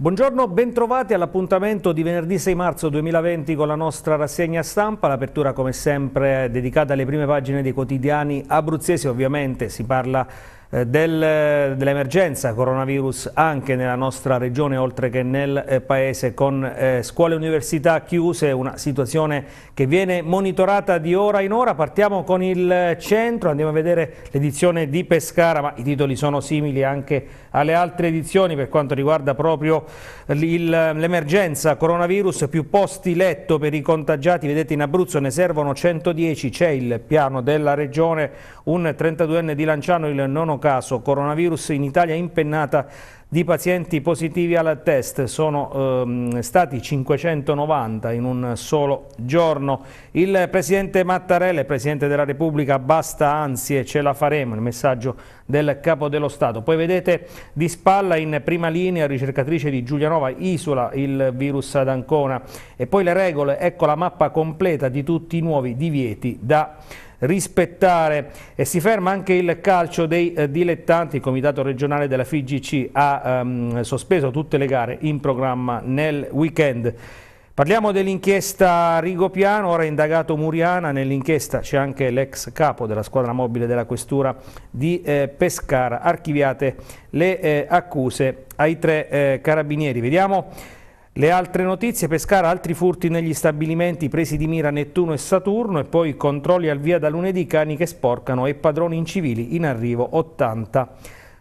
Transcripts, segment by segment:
Buongiorno, bentrovati all'appuntamento di venerdì 6 marzo 2020 con la nostra rassegna stampa, l'apertura come sempre dedicata alle prime pagine dei quotidiani abruzzesi, ovviamente si parla eh, del, dell'emergenza coronavirus anche nella nostra regione oltre che nel eh, paese con eh, scuole e università chiuse, una situazione che viene monitorata di ora in ora. Partiamo con il centro, andiamo a vedere l'edizione di Pescara, ma i titoli sono simili anche alle altre edizioni per quanto riguarda proprio l'emergenza coronavirus, più posti letto per i contagiati, vedete in Abruzzo ne servono 110, c'è il piano della regione, un 32enne di Lanciano, il nono caso coronavirus in Italia impennata di pazienti positivi al test. Sono ehm, stati 590 in un solo giorno. Il Presidente Mattarella, Presidente della Repubblica, basta ansie, ce la faremo, il messaggio del Capo dello Stato. Poi vedete di spalla in prima linea ricercatrice di Giulianova, isola il virus ad Ancona. E poi le regole, ecco la mappa completa di tutti i nuovi divieti da rispettare. E si ferma anche il calcio dei eh, dilettanti, il comitato regionale della FIGC ha ehm, sospeso tutte le gare in programma nel weekend. Parliamo dell'inchiesta Rigopiano, ora indagato Muriana, nell'inchiesta c'è anche l'ex capo della squadra mobile della questura di eh, Pescara, archiviate le eh, accuse ai tre eh, carabinieri. Vediamo le altre notizie, Pescara, altri furti negli stabilimenti presi di mira Nettuno e Saturno e poi controlli al via da lunedì, cani che sporcano e padroni incivili in arrivo 80.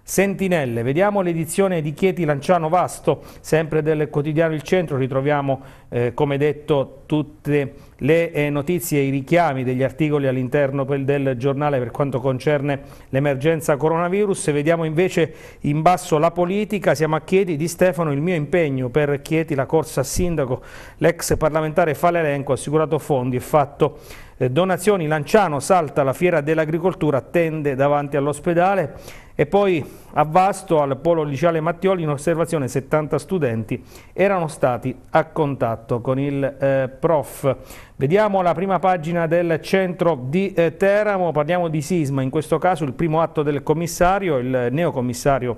Sentinelle, vediamo l'edizione di Chieti Lanciano Vasto, sempre del quotidiano Il Centro, ritroviamo eh, come detto tutte le eh, notizie e i richiami degli articoli all'interno del giornale per quanto concerne l'emergenza coronavirus. Vediamo invece in basso la politica, siamo a Chieti, di Stefano il mio impegno per Chieti, la corsa a sindaco, l'ex parlamentare fa l'elenco, ha assicurato fondi e fatto eh, donazioni. Lanciano salta la fiera dell'agricoltura, attende davanti all'ospedale. E poi a Vasto, al polo liceale Mattioli, in osservazione 70 studenti erano stati a contatto con il eh, prof. Vediamo la prima pagina del centro di eh, Teramo, parliamo di sisma, in questo caso il primo atto del commissario, il neocommissario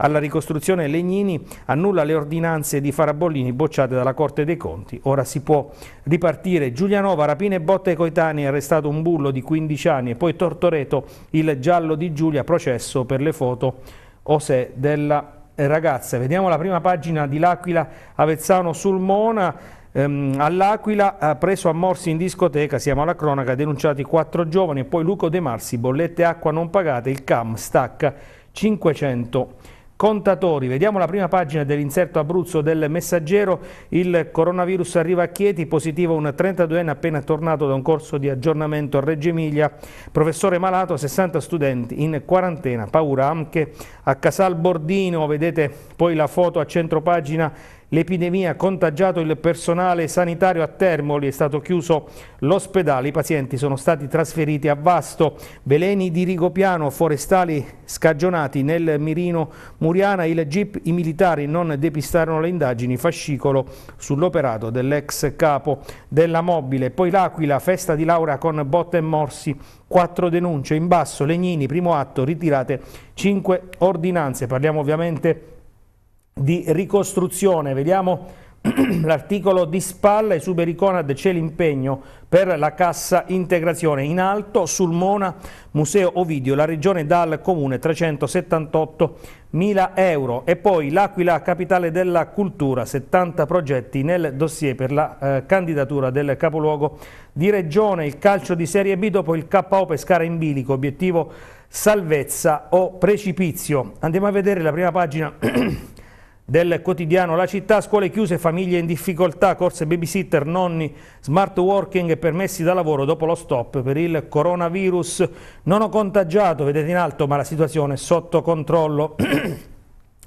alla ricostruzione Legnini annulla le ordinanze di Farabollini bocciate dalla Corte dei Conti. Ora si può ripartire. Giulianova, rapine e botte ai coetanei, arrestato un bullo di 15 anni e poi Tortoreto, il giallo di Giulia, processo per le foto osè della ragazza. Vediamo la prima pagina di L'Aquila Avezzano sul Mona. Ehm, All'Aquila ha eh, preso a morsi in discoteca, siamo alla cronaca, denunciati quattro giovani e poi Luco De Marsi, bollette acqua non pagate, il CAM stacca 500 contatori. Vediamo la prima pagina dell'inserto Abruzzo del Messaggero. Il coronavirus arriva a Chieti, positivo un 32enne appena tornato da un corso di aggiornamento a Reggio Emilia. Professore malato, 60 studenti in quarantena. Paura anche a Casal Bordino. Vedete poi la foto a centropagina L'epidemia ha contagiato il personale sanitario a Termoli, è stato chiuso l'ospedale, i pazienti sono stati trasferiti a Vasto, veleni di Rigopiano, forestali scagionati nel mirino Muriana, il GIP, i militari non depistarono le indagini, fascicolo sull'operato dell'ex capo della mobile. Poi l'Aquila, festa di Laura con botte e morsi, quattro denunce in basso, Legnini, primo atto, ritirate cinque ordinanze. Parliamo ovviamente di di ricostruzione. Vediamo l'articolo di spalla e su Bericonad c'è l'impegno per la cassa integrazione. In alto sul Mona Museo Ovidio la regione dà al comune 378 mila euro e poi l'Aquila capitale della cultura 70 progetti nel dossier per la eh, candidatura del capoluogo di regione. Il calcio di Serie B dopo il KO Pescara in bilico, obiettivo salvezza o precipizio. Andiamo a vedere la prima pagina del quotidiano La Città, scuole chiuse, famiglie in difficoltà, corse babysitter, nonni, smart working e permessi da lavoro dopo lo stop per il coronavirus. Non ho contagiato, vedete in alto, ma la situazione è sotto controllo.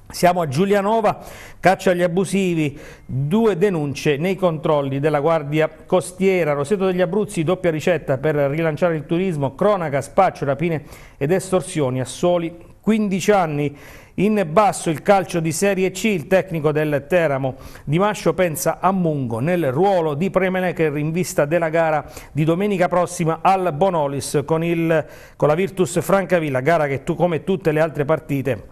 Siamo a Giulianova, caccia agli abusivi, due denunce nei controlli della Guardia Costiera, Roseto degli Abruzzi, doppia ricetta per rilanciare il turismo, cronaca, spaccio, rapine ed estorsioni a soli 15 anni. In basso il calcio di Serie C, il tecnico del Teramo Di Mascio pensa a Mungo nel ruolo di Premenecher in vista della gara di domenica prossima al Bonolis con, il, con la Virtus Francavilla, gara che tu, come tutte le altre partite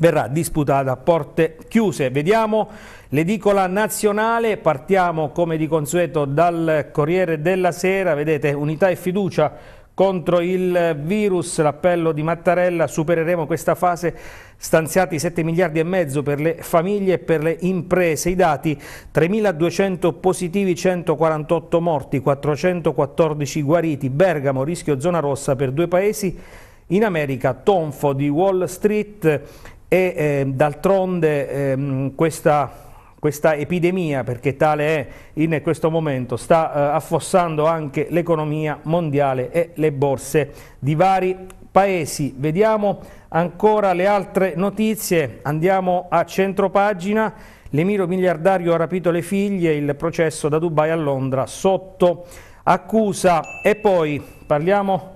verrà disputata a porte chiuse. Vediamo l'edicola nazionale, partiamo come di consueto dal Corriere della Sera, vedete unità e fiducia contro il virus, l'appello di Mattarella, supereremo questa fase stanziati 7 miliardi e mezzo per le famiglie e per le imprese. I dati 3.200 positivi, 148 morti, 414 guariti. Bergamo, rischio zona rossa per due paesi. In America, tonfo di Wall Street e eh, d'altronde eh, questa questa epidemia, perché tale è in questo momento, sta eh, affossando anche l'economia mondiale e le borse di vari paesi. Vediamo Ancora le altre notizie, andiamo a centropagina, l'emiro miliardario ha rapito le figlie, il processo da Dubai a Londra sotto accusa e poi parliamo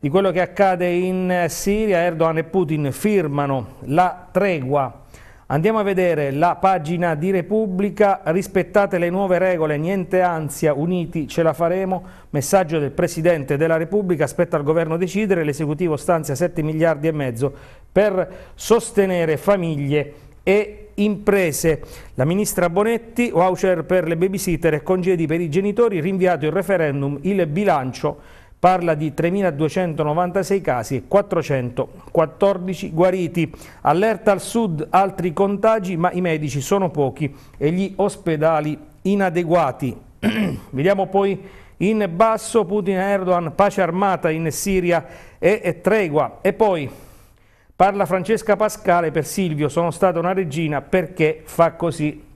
di quello che accade in Siria, Erdogan e Putin firmano la tregua Andiamo a vedere la pagina di Repubblica, rispettate le nuove regole, niente ansia, uniti ce la faremo, messaggio del Presidente della Repubblica, aspetta il Governo decidere, l'esecutivo stanzia 7 miliardi e mezzo per sostenere famiglie e imprese. La ministra Bonetti, voucher per le babysitter e congedi per i genitori, rinviato il referendum, il bilancio parla di 3.296 casi e 414 guariti. Allerta al sud altri contagi, ma i medici sono pochi e gli ospedali inadeguati. Vediamo poi in basso Putin e Erdogan, pace armata in Siria e, e tregua. E poi parla Francesca Pascale per Silvio, sono stata una regina perché fa così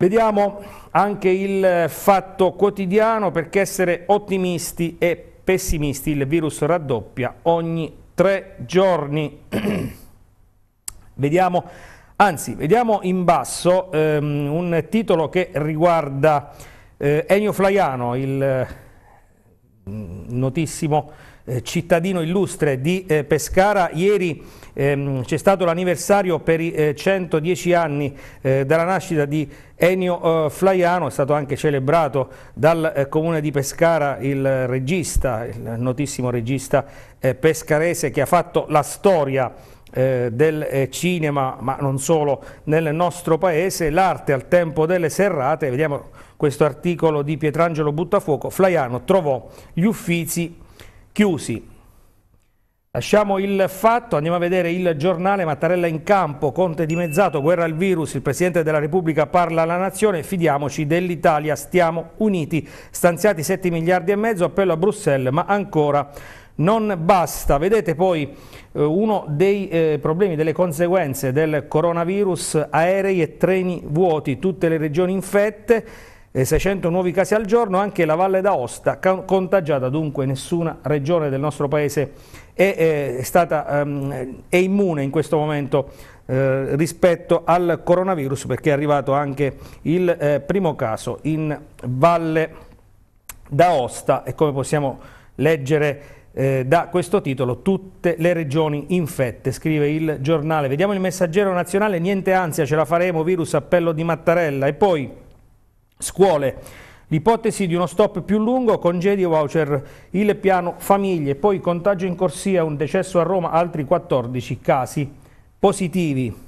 Vediamo anche il fatto quotidiano perché essere ottimisti e pessimisti il virus raddoppia ogni tre giorni. vediamo, anzi, vediamo in basso ehm, un titolo che riguarda eh, Ennio Flaiano, il mm, notissimo eh, cittadino illustre di eh, Pescara. Ieri ehm, c'è stato l'anniversario per i eh, 110 anni eh, dalla nascita di Ennio eh, Flaiano, è stato anche celebrato dal comune di Pescara il regista, il notissimo regista pescarese che ha fatto la storia del cinema, ma non solo, nel nostro paese, l'arte al tempo delle serrate, vediamo questo articolo di Pietrangelo Buttafuoco, Flaiano trovò gli uffizi chiusi. Lasciamo il fatto, andiamo a vedere il giornale, Mattarella in campo, Conte dimezzato, guerra al virus, il Presidente della Repubblica parla alla Nazione, fidiamoci dell'Italia, stiamo uniti, stanziati 7 miliardi e mezzo, appello a Bruxelles, ma ancora non basta. Vedete poi eh, uno dei eh, problemi, delle conseguenze del coronavirus, aerei e treni vuoti, tutte le regioni infette, 600 nuovi casi al giorno, anche la Valle d'Aosta, contagiata dunque nessuna regione del nostro paese è, eh, è, stata, ehm, è immune in questo momento eh, rispetto al coronavirus perché è arrivato anche il eh, primo caso in Valle d'Aosta e come possiamo leggere da questo titolo tutte le regioni infette, scrive il giornale. Vediamo il messaggero nazionale, niente ansia, ce la faremo, virus appello di Mattarella e poi... Scuole. L'ipotesi di uno stop più lungo, congedi o voucher, il piano famiglie, poi contagio in corsia, un decesso a Roma, altri 14 casi positivi.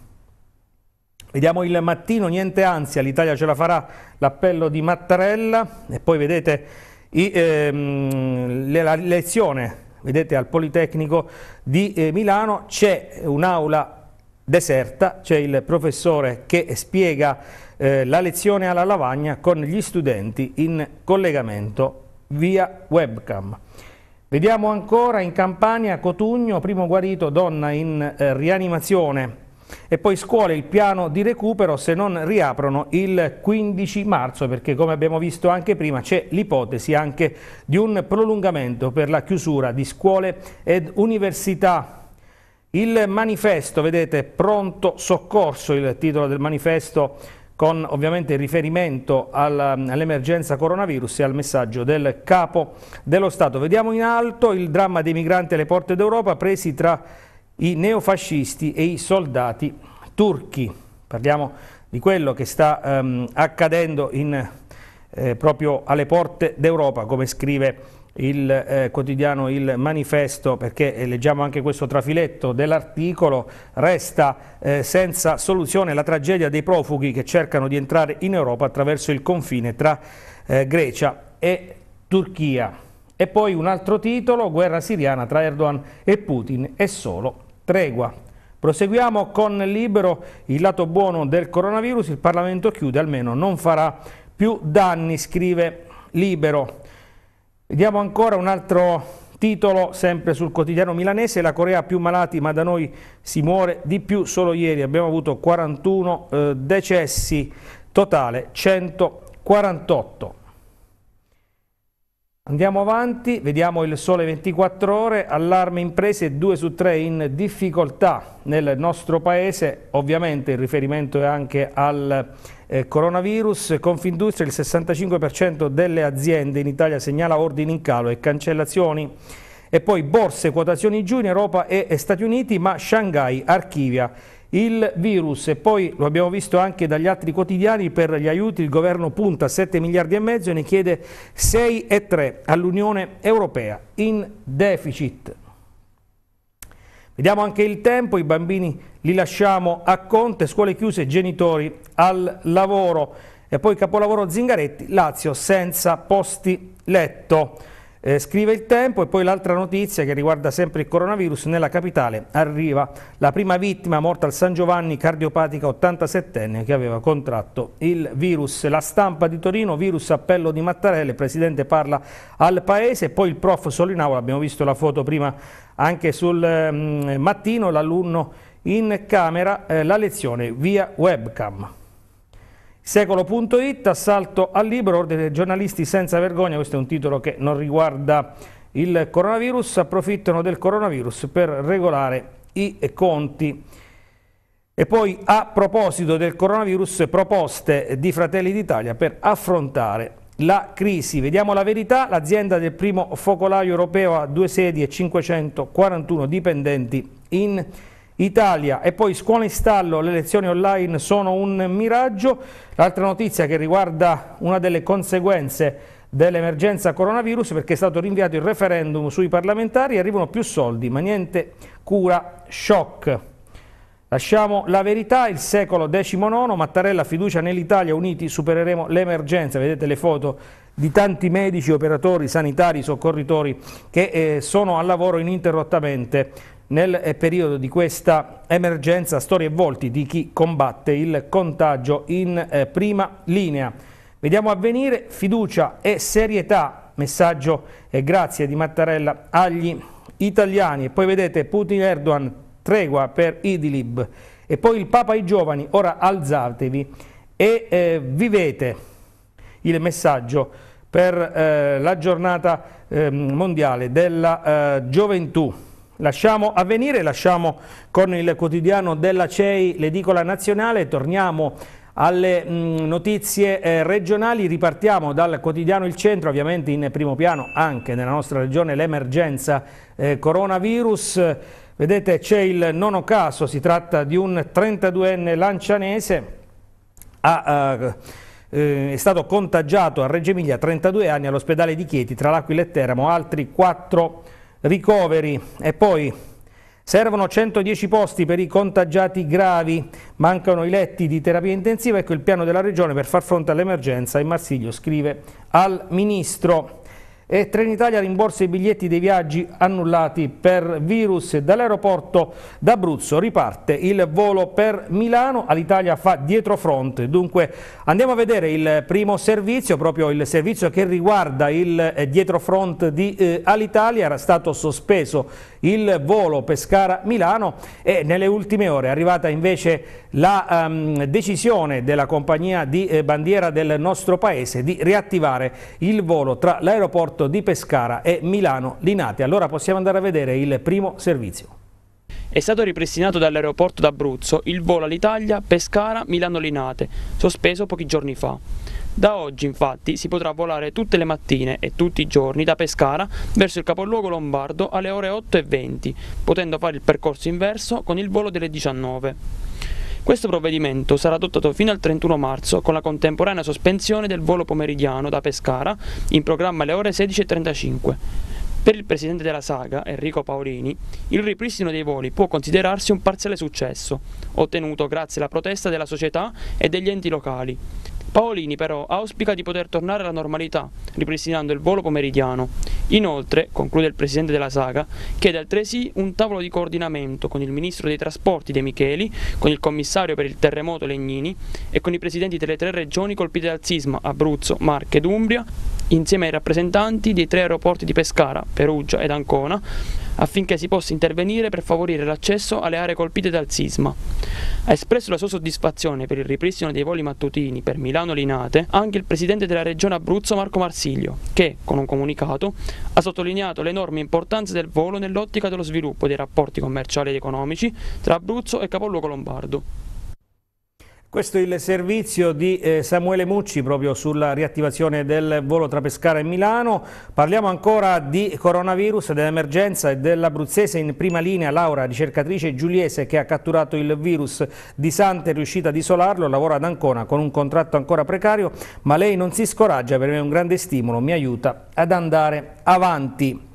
Vediamo il mattino, niente ansia, l'Italia ce la farà, l'appello di Mattarella e poi vedete i, ehm, la lezione, vedete al Politecnico di eh, Milano c'è un'aula deserta, c'è il professore che spiega eh, la lezione alla lavagna con gli studenti in collegamento via webcam. Vediamo ancora in Campania Cotugno, primo guarito, donna in eh, rianimazione e poi scuole il piano di recupero se non riaprono il 15 marzo perché come abbiamo visto anche prima c'è l'ipotesi anche di un prolungamento per la chiusura di scuole ed università. Il manifesto, vedete, pronto soccorso, il titolo del manifesto con ovviamente riferimento all'emergenza coronavirus e al messaggio del capo dello Stato. Vediamo in alto il dramma dei migranti alle porte d'Europa presi tra i neofascisti e i soldati turchi. Parliamo di quello che sta ehm, accadendo in, eh, proprio alle porte d'Europa, come scrive il eh, quotidiano Il Manifesto, perché eh, leggiamo anche questo trafiletto dell'articolo, resta eh, senza soluzione la tragedia dei profughi che cercano di entrare in Europa attraverso il confine tra eh, Grecia e Turchia. E poi un altro titolo, guerra siriana tra Erdogan e Putin è solo tregua. Proseguiamo con Libero, il lato buono del coronavirus, il Parlamento chiude, almeno non farà più danni, scrive Libero. Vediamo ancora un altro titolo sempre sul quotidiano milanese, la Corea ha più malati ma da noi si muore di più, solo ieri abbiamo avuto 41 eh, decessi, totale 148. Andiamo avanti, vediamo il sole 24 ore, allarme imprese 2 su 3 in difficoltà nel nostro paese, ovviamente il riferimento è anche al eh, coronavirus, Confindustria, il 65% delle aziende in Italia segnala ordini in calo e cancellazioni. E poi borse, quotazioni giù in Europa e, Stati Uniti, ma Shanghai archivia il virus e poi lo abbiamo visto anche dagli altri quotidiani per gli aiuti il governo punta 7 miliardi e mezzo e ne chiede 6 e 3 all'Unione Europea in deficit Vediamo anche il tempo, i bambini li lasciamo a Conte, scuole chiuse, genitori al lavoro. E poi capolavoro Zingaretti, Lazio senza posti letto. Eh, scrive il tempo e poi l'altra notizia che riguarda sempre il coronavirus nella capitale arriva la prima vittima morta al San Giovanni cardiopatica 87enne che aveva contratto il virus la stampa di Torino virus appello di Mattarella il presidente parla al paese poi il prof solo in aula abbiamo visto la foto prima anche sul eh, mattino l'alunno in camera eh, la lezione via webcam Secolo.it, assalto al libro, ordine dei giornalisti senza vergogna, questo è un titolo che non riguarda il coronavirus, approfittano del coronavirus per regolare i conti. E poi a proposito del coronavirus, proposte di Fratelli d'Italia per affrontare la crisi. Vediamo la verità, l'azienda del primo focolaio europeo ha due sedi e 541 dipendenti in Italia Italia e poi scuola in stallo, le lezioni online sono un miraggio. L'altra notizia che riguarda una delle conseguenze dell'emergenza coronavirus perché è stato rinviato il referendum sui parlamentari, arrivano più soldi, ma niente cura shock. Lasciamo la verità, il secolo XIX, Mattarella fiducia nell'Italia, uniti supereremo l'emergenza, vedete le foto di tanti medici, operatori sanitari, soccorritori che eh, sono al lavoro ininterrottamente nel eh, periodo di questa emergenza storie e volti di chi combatte il contagio in eh, prima linea. Vediamo avvenire fiducia e serietà, messaggio e eh, grazie di Mattarella agli italiani. E poi vedete Putin Erdogan, tregua per Idlib. E poi il Papa ai giovani, ora alzatevi e eh, vivete il messaggio per eh, la giornata eh, mondiale della gioventù. Lasciamo avvenire, lasciamo con il quotidiano della CEI l'edicola nazionale, torniamo alle mm, notizie eh, regionali, ripartiamo dal quotidiano Il Centro, ovviamente in primo piano anche nella nostra regione l'emergenza eh, coronavirus. Vedete c'è il nono caso, si tratta di un 32enne lancianese a... Uh, eh, è stato contagiato a Reggio Emilia, 32 anni, all'ospedale di Chieti, tra L'Aquila e Teramo, altri 4 ricoveri e poi servono 110 posti per i contagiati gravi, mancano i letti di terapia intensiva, ecco il piano della Regione per far fronte all'emergenza e Marsiglio scrive al Ministro e Trenitalia rimborsa i biglietti dei viaggi annullati per virus dall'aeroporto d'Abruzzo riparte il volo per Milano all'Italia fa dietro fronte dunque andiamo a vedere il primo servizio proprio il servizio che riguarda il eh, dietro front di eh, Alitalia era stato sospeso il volo Pescara-Milano e nelle ultime ore è arrivata invece la um, decisione della compagnia di eh, bandiera del nostro paese di riattivare il volo tra l'aeroporto Porto di Pescara e Milano Linate. Allora possiamo andare a vedere il primo servizio. È stato ripristinato dall'aeroporto d'Abruzzo il volo all'Italia Pescara-Milano Linate, sospeso pochi giorni fa. Da oggi infatti si potrà volare tutte le mattine e tutti i giorni da Pescara verso il capoluogo lombardo alle ore 8.20, potendo fare il percorso inverso con il volo delle 19. Questo provvedimento sarà adottato fino al 31 marzo con la contemporanea sospensione del volo pomeridiano da Pescara in programma alle ore 16.35. Per il presidente della saga, Enrico Paolini, il ripristino dei voli può considerarsi un parziale successo, ottenuto grazie alla protesta della società e degli enti locali. Paolini però auspica di poter tornare alla normalità, ripristinando il volo pomeridiano. Inoltre, conclude il presidente della saga, chiede altresì un tavolo di coordinamento con il ministro dei trasporti De Micheli, con il commissario per il terremoto Legnini e con i presidenti delle tre regioni colpite dal sisma Abruzzo, Marche ed Umbria, insieme ai rappresentanti dei tre aeroporti di Pescara, Perugia ed Ancona, affinché si possa intervenire per favorire l'accesso alle aree colpite dal sisma. Ha espresso la sua soddisfazione per il ripristino dei voli mattutini per Milano Linate anche il presidente della regione Abruzzo Marco Marsiglio, che, con un comunicato, ha sottolineato l'enorme importanza del volo nell'ottica dello sviluppo dei rapporti commerciali ed economici tra Abruzzo e Capoluogo Lombardo. Questo è il servizio di eh, Samuele Mucci proprio sulla riattivazione del volo tra Pescara e Milano. Parliamo ancora di coronavirus, dell'emergenza e dell'abruzzese in prima linea Laura, ricercatrice giuliese che ha catturato il virus di Sante, è riuscita ad isolarlo, lavora ad Ancona con un contratto ancora precario, ma lei non si scoraggia, per me è un grande stimolo, mi aiuta ad andare avanti.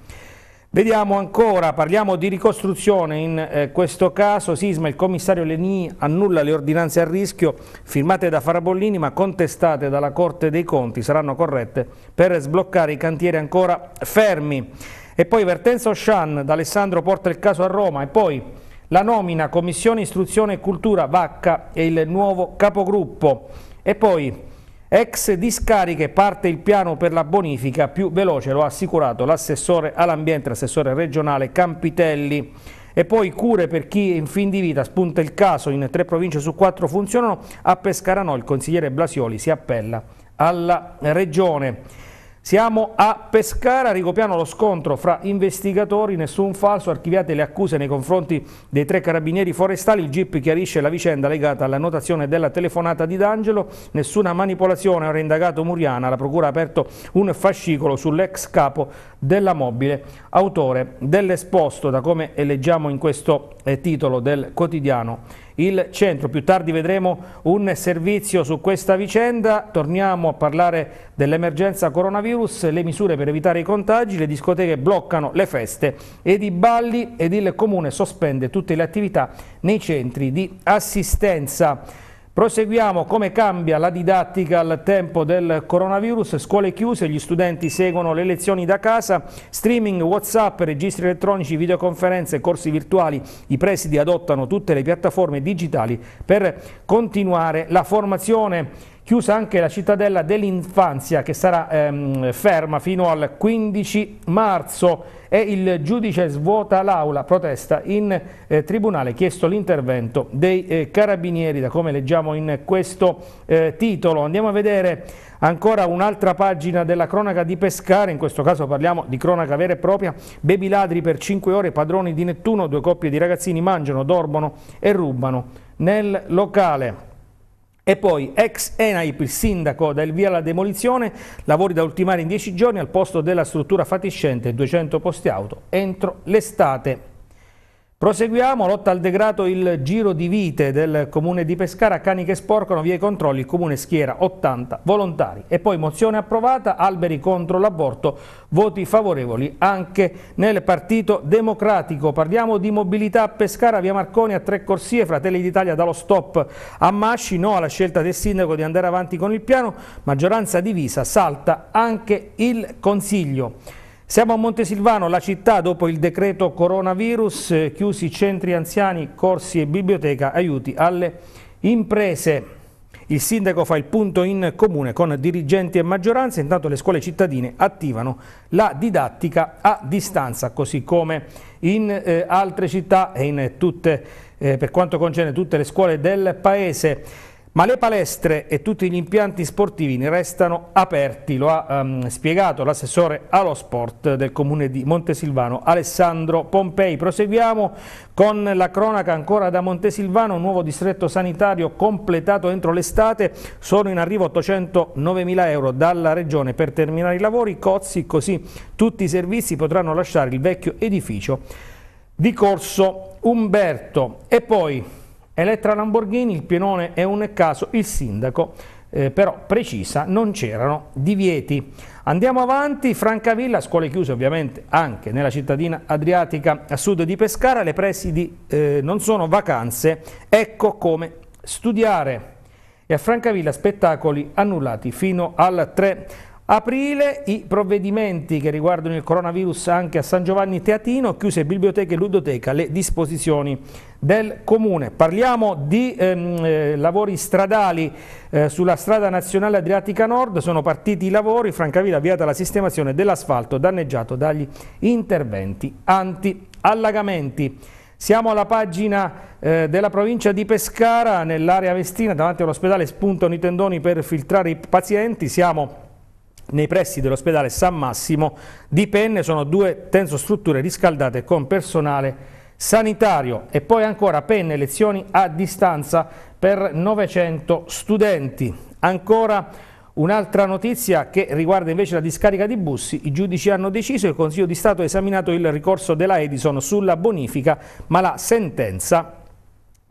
Vediamo ancora, parliamo di ricostruzione, in eh, questo caso Sisma, il commissario Leni annulla le ordinanze a rischio firmate da Farabollini ma contestate dalla Corte dei Conti, saranno corrette per sbloccare i cantieri ancora fermi. E poi Vertenza Oshan d'Alessandro porta il caso a Roma e poi la nomina Commissione Istruzione e Cultura Vacca e il nuovo capogruppo. E poi Ex discariche parte il piano per la bonifica, più veloce lo ha assicurato l'assessore all'ambiente, l'assessore regionale Campitelli. E poi cure per chi in fin di vita spunta il caso, in tre province su quattro funzionano, a Pescara no, il consigliere Blasioli si appella alla regione. Siamo a Pescara, ricopiano lo scontro fra investigatori, nessun falso, archiviate le accuse nei confronti dei tre carabinieri forestali, il GIP chiarisce la vicenda legata alla notazione della telefonata di D'Angelo, nessuna manipolazione, ora indagato Muriana, la procura ha aperto un fascicolo sull'ex capo della mobile, autore dell'esposto, da come leggiamo in questo eh, titolo del quotidiano il centro. Più tardi vedremo un servizio su questa vicenda. Torniamo a parlare dell'emergenza coronavirus, le misure per evitare i contagi, le discoteche bloccano le feste ed i balli ed il comune sospende tutte le attività nei centri di assistenza. Proseguiamo come cambia la didattica al tempo del coronavirus, scuole chiuse, gli studenti seguono le lezioni da casa, streaming, whatsapp, registri elettronici, videoconferenze, corsi virtuali, i presidi adottano tutte le piattaforme digitali per continuare la formazione chiusa anche la cittadella dell'infanzia che sarà ehm, ferma fino al 15 marzo e il giudice svuota l'aula, protesta in eh, tribunale, chiesto l'intervento dei eh, carabinieri, da come leggiamo in questo eh, titolo. Andiamo a vedere Ancora un'altra pagina della cronaca di Pescare, in questo caso parliamo di cronaca vera e propria, baby ladri per 5 ore, padroni di Nettuno, due coppie di ragazzini mangiano, dormono e rubano nel locale. E poi, ex Enaip, il sindaco, dà il via alla demolizione, lavori da ultimare in 10 giorni al posto della struttura fatiscente, 200 posti auto, entro l'estate. Proseguiamo, lotta al degrado il giro di vite del comune di Pescara, cani che sporcano, via i controlli, il comune schiera 80 volontari e poi mozione approvata, alberi contro l'aborto, voti favorevoli anche nel Partito Democratico. Parliamo di mobilità a Pescara, via Marconi a tre corsie, Fratelli d'Italia dallo stop a Masci, no alla scelta del sindaco di andare avanti con il piano, maggioranza divisa, salta anche il Consiglio. Siamo a Montesilvano, la città dopo il decreto coronavirus, eh, chiusi centri anziani, corsi e biblioteca, aiuti alle imprese. Il sindaco fa il punto in comune con dirigenti e maggioranza, intanto le scuole cittadine attivano la didattica a distanza, così come in eh, altre città e in tutte, eh, per quanto concerne tutte le scuole del Paese ma le palestre e tutti gli impianti sportivi ne restano aperti, lo ha um, spiegato l'assessore allo sport del comune di Montesilvano, Alessandro Pompei. Proseguiamo con la cronaca ancora da Montesilvano, un nuovo distretto sanitario completato entro l'estate, sono in arrivo 809 mila euro dalla regione per terminare i lavori, cozzi così tutti i servizi potranno lasciare il vecchio edificio di corso Umberto. E poi Elettra Lamborghini, il pienone è un caso, il sindaco eh, però precisa non c'erano divieti. Andiamo avanti, Francavilla, scuole chiuse ovviamente anche nella cittadina adriatica a sud di Pescara, le presidi eh, non sono vacanze, ecco come studiare. E a Francavilla spettacoli annullati fino al 3 Aprile i provvedimenti che riguardano il coronavirus anche a San Giovanni Teatino, chiuse biblioteche e ludoteca, le disposizioni del Comune. Parliamo di ehm, eh, lavori stradali eh, sulla strada nazionale Adriatica Nord, sono partiti i lavori, Francavilla avviata la sistemazione dell'asfalto danneggiato dagli interventi anti-allagamenti. Siamo alla pagina eh, della provincia di Pescara, nell'area Vestina, davanti all'ospedale spuntano i tendoni per filtrare i pazienti, siamo nei pressi dell'ospedale San Massimo di Penne sono due tensostrutture riscaldate con personale sanitario e poi ancora Penne lezioni a distanza per 900 studenti. Ancora Un'altra notizia che riguarda invece la discarica di Bussi, i giudici hanno deciso e il Consiglio di Stato ha esaminato il ricorso della Edison sulla bonifica, ma la sentenza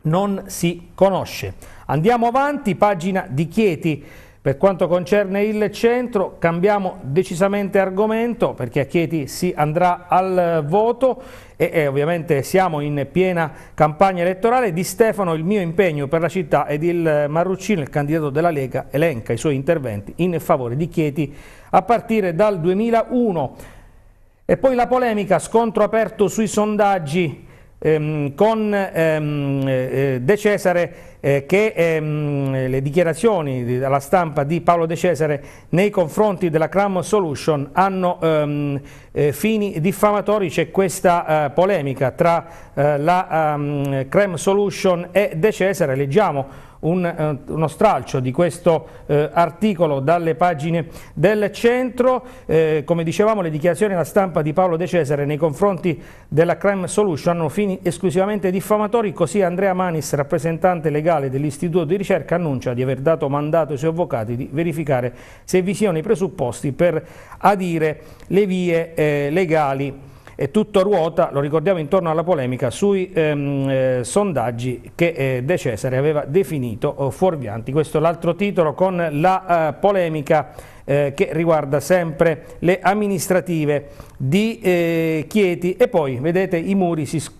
non si conosce. Andiamo avanti, pagina di Chieti. Per quanto concerne il centro, cambiamo decisamente argomento perché a Chieti si andrà al voto e, e, eh, ovviamente siamo in piena campagna elettorale. Di Stefano il mio impegno per la città ed il Marruccino, il candidato della Lega, elenca i suoi interventi in favore di Chieti a partire dal 2001. E poi la polemica, scontro aperto sui sondaggi ehm, con ehm, eh, De Cesare eh, che ehm, le dichiarazioni dalla stampa di Paolo De Cesare nei confronti della Cram Solution hanno ehm, eh, fini diffamatori, c'è questa eh, polemica tra eh, la ehm, Cram Solution e De Cesare, leggiamo un, eh, uno stralcio di questo eh, articolo dalle pagine del centro, eh, come dicevamo le dichiarazioni alla stampa di Paolo De Cesare nei confronti della Crime Solution hanno fini esclusivamente diffamatori, così Andrea Manis, rappresentante legale dell'istituto di ricerca, annuncia di aver dato mandato ai suoi avvocati di verificare se vi siano i presupposti per adire le vie eh, legali e tutto ruota, lo ricordiamo, intorno alla polemica sui ehm, eh, sondaggi che eh, De Cesare aveva definito oh, fuorvianti. Questo è l'altro titolo con la eh, polemica eh, che riguarda sempre le amministrative di eh, Chieti e poi vedete i muri si, si,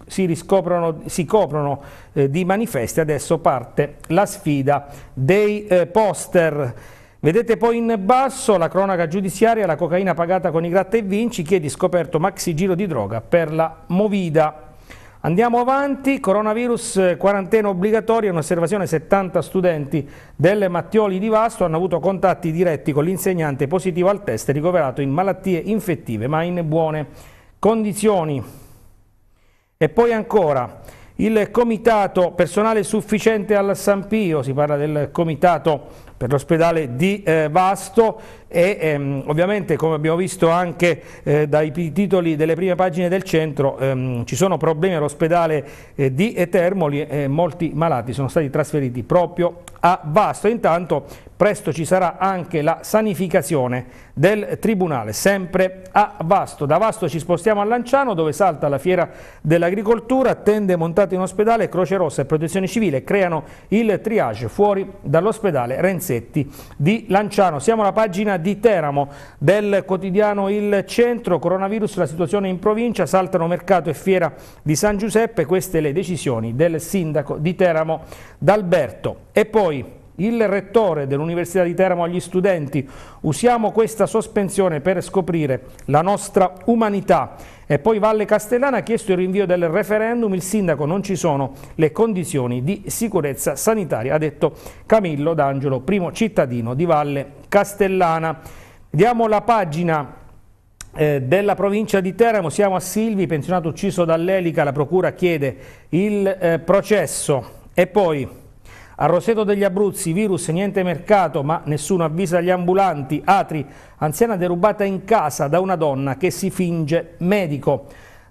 si coprono eh, di manifesti, adesso parte la sfida dei poster Vedete poi in basso la cronaca giudiziaria, la cocaina pagata con i gratta e vinci, chiedi scoperto maxi giro di droga per la Movida. Andiamo avanti, coronavirus, quarantena obbligatoria, un'osservazione 70 studenti delle Mattioli di Vasto hanno avuto contatti diretti con l'insegnante positivo al test ricoverato in malattie infettive ma in buone condizioni. E poi ancora il comitato personale sufficiente al San Pio, si parla del comitato per l'ospedale di eh, Vasto e ehm, ovviamente come abbiamo visto anche eh, dai titoli delle prime pagine del centro ehm, ci sono problemi all'ospedale eh, di Termoli e molti malati sono stati trasferiti proprio a Vasto. Intanto presto ci sarà anche la sanificazione del Tribunale, sempre a Vasto. Da Vasto ci spostiamo a Lanciano dove salta la fiera dell'agricoltura, tende montate in ospedale, Croce Rossa e Protezione Civile creano il triage fuori dall'ospedale Renzetti di Lanciano. Siamo alla pagina di Teramo. Del quotidiano Il Centro, coronavirus, la situazione in provincia, saltano mercato e fiera di San Giuseppe, queste le decisioni del sindaco di Teramo D'Alberto. E poi... Il rettore dell'Università di Teramo agli studenti, usiamo questa sospensione per scoprire la nostra umanità. E poi Valle Castellana ha chiesto il rinvio del referendum, il sindaco non ci sono le condizioni di sicurezza sanitaria, ha detto Camillo D'Angelo, primo cittadino di Valle Castellana. Vediamo la pagina eh, della provincia di Teramo, siamo a Silvi, pensionato ucciso dall'Elica, la procura chiede il eh, processo e poi a Roseto degli Abruzzi, virus, niente mercato, ma nessuno avvisa gli ambulanti, Atri, anziana derubata in casa da una donna che si finge medico.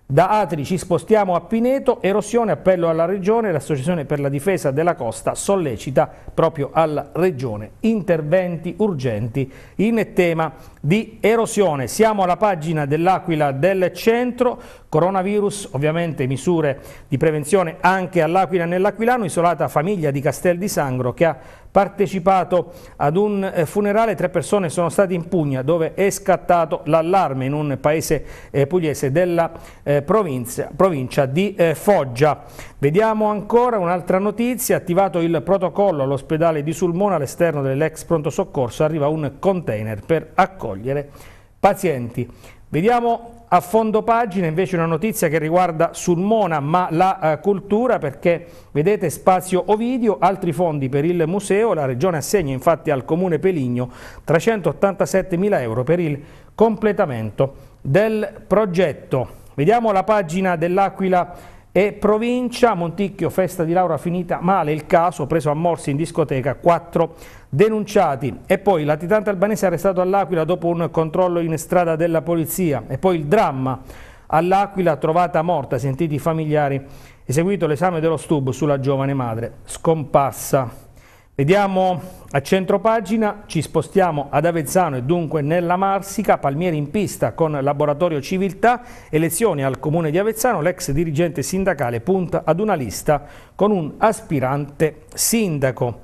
Da Atri ci spostiamo a Pineto, erosione, appello alla Regione, l'Associazione per la difesa della costa sollecita proprio alla Regione interventi urgenti in tema di erosione. Siamo alla pagina dell'Aquila del centro, coronavirus, ovviamente misure di prevenzione anche all'Aquila e nell'Aquilano, isolata famiglia di Castel di Sangro che ha partecipato ad un eh, funerale, tre persone sono state in Pugna dove è scattato l'allarme in un paese eh, pugliese della eh, provincia, provincia di Foggia. Vediamo ancora un'altra notizia, attivato il protocollo all'ospedale di Sulmona all'esterno dell'ex pronto soccorso arriva un container per accogliere pazienti. Vediamo a fondo pagina invece una notizia che riguarda Sulmona ma la eh, cultura perché vedete spazio Ovidio, altri fondi per il museo, la regione assegna infatti al comune Peligno 387 mila euro per il completamento del progetto. Vediamo la pagina dell'Aquila e provincia, Monticchio, festa di Laura finita male, il caso preso a morsi in discoteca, quattro denunciati e poi latitante albanese arrestato all'Aquila dopo un controllo in strada della polizia e poi il dramma all'Aquila trovata morta, sentiti i familiari, eseguito l'esame dello stub sulla giovane madre, scomparsa. Vediamo a centro pagina, ci spostiamo ad Avezzano e dunque nella Marsica, Palmieri in pista con Laboratorio Civiltà, elezioni al Comune di Avezzano, l'ex dirigente sindacale punta ad una lista con un aspirante sindaco.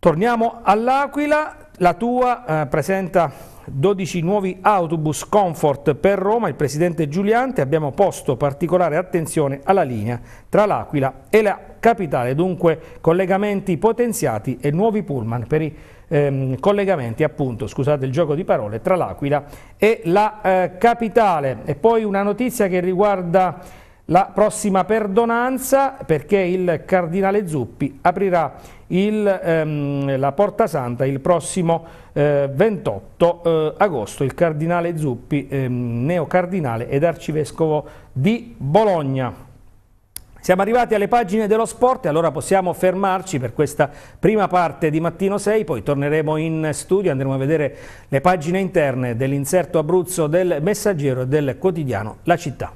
Torniamo all'Aquila, la tua eh, presenta 12 nuovi autobus comfort per Roma, il presidente Giuliante, abbiamo posto particolare attenzione alla linea tra l'Aquila e la capitale, dunque collegamenti potenziati e nuovi pullman per i ehm, collegamenti, appunto, scusate il gioco di parole, tra l'Aquila e la eh, capitale. E poi una notizia che riguarda la prossima perdonanza perché il Cardinale Zuppi aprirà il, ehm, la Porta Santa il prossimo eh, 28 eh, agosto, il Cardinale Zuppi, ehm, neocardinale ed arcivescovo di Bologna. Siamo arrivati alle pagine dello sport e allora possiamo fermarci per questa prima parte di Mattino 6, poi torneremo in studio, andremo a vedere le pagine interne dell'inserto Abruzzo del Messaggero e del quotidiano La Città.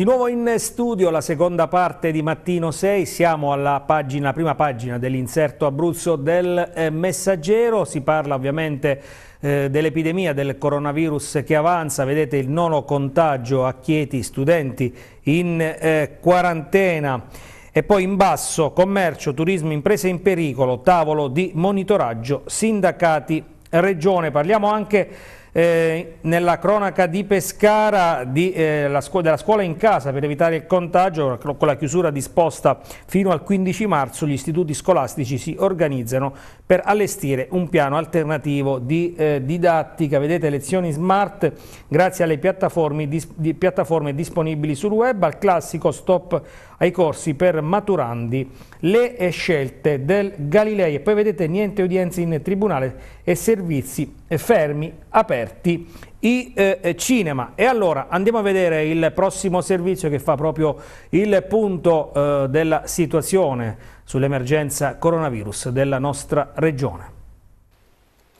Di nuovo in studio la seconda parte di Mattino 6, siamo alla pagina, prima pagina dell'inserto Abruzzo del eh, Messaggero, si parla ovviamente eh, dell'epidemia del coronavirus che avanza, vedete il nono contagio a Chieti, studenti in eh, quarantena e poi in basso commercio, turismo, imprese in pericolo, tavolo di monitoraggio, sindacati, regione. Parliamo anche eh, nella cronaca di Pescara di, eh, scu della scuola in casa per evitare il contagio, con la chiusura disposta fino al 15 marzo, gli istituti scolastici si organizzano per allestire un piano alternativo di eh, didattica. Vedete lezioni smart grazie alle piattaforme, dis di piattaforme disponibili sul web, al classico stop ai corsi per maturandi, le eh, scelte del Galilei. E poi vedete niente udienze in tribunale e servizi eh, fermi, aperti i eh, eh, cinema. E allora andiamo a vedere il prossimo servizio che fa proprio il punto eh, della situazione sull'emergenza coronavirus della nostra regione.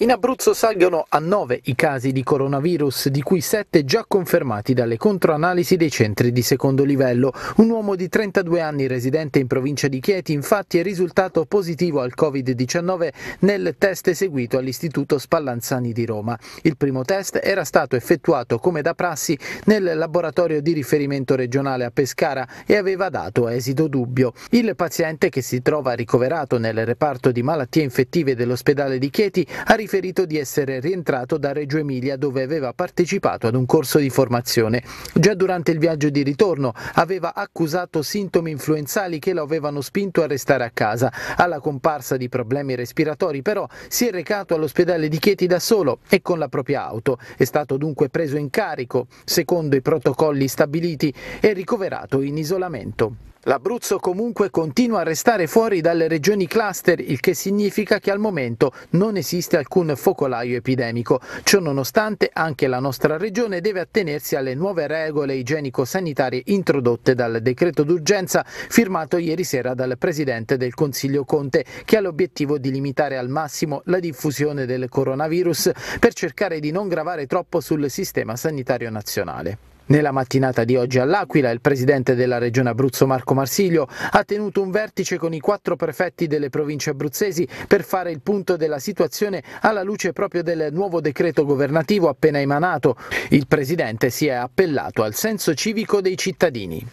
In Abruzzo salgono a 9 i casi di coronavirus, di cui 7 già confermati dalle controanalisi dei centri di secondo livello. Un uomo di 32 anni residente in provincia di Chieti infatti è risultato positivo al Covid-19 nel test eseguito all'Istituto Spallanzani di Roma. Il primo test era stato effettuato come da prassi nel laboratorio di riferimento regionale a Pescara e aveva dato esito dubbio. Il paziente che si trova ricoverato nel reparto di malattie infettive dell'ospedale di Chieti ha riferito riferito di essere rientrato da Reggio Emilia dove aveva partecipato ad un corso di formazione. Già durante il viaggio di ritorno aveva accusato sintomi influenzali che lo avevano spinto a restare a casa. Alla comparsa di problemi respiratori però si è recato all'ospedale di Chieti da solo e con la propria auto. È stato dunque preso in carico secondo i protocolli stabiliti e ricoverato in isolamento. L'Abruzzo comunque continua a restare fuori dalle regioni cluster, il che significa che al momento non esiste alcun focolaio epidemico. Ciò nonostante anche la nostra regione deve attenersi alle nuove regole igienico-sanitarie introdotte dal decreto d'urgenza firmato ieri sera dal Presidente del Consiglio Conte, che ha l'obiettivo di limitare al massimo la diffusione del coronavirus per cercare di non gravare troppo sul sistema sanitario nazionale. Nella mattinata di oggi all'Aquila il presidente della regione Abruzzo Marco Marsiglio ha tenuto un vertice con i quattro prefetti delle province abruzzesi per fare il punto della situazione alla luce proprio del nuovo decreto governativo appena emanato. Il presidente si è appellato al senso civico dei cittadini.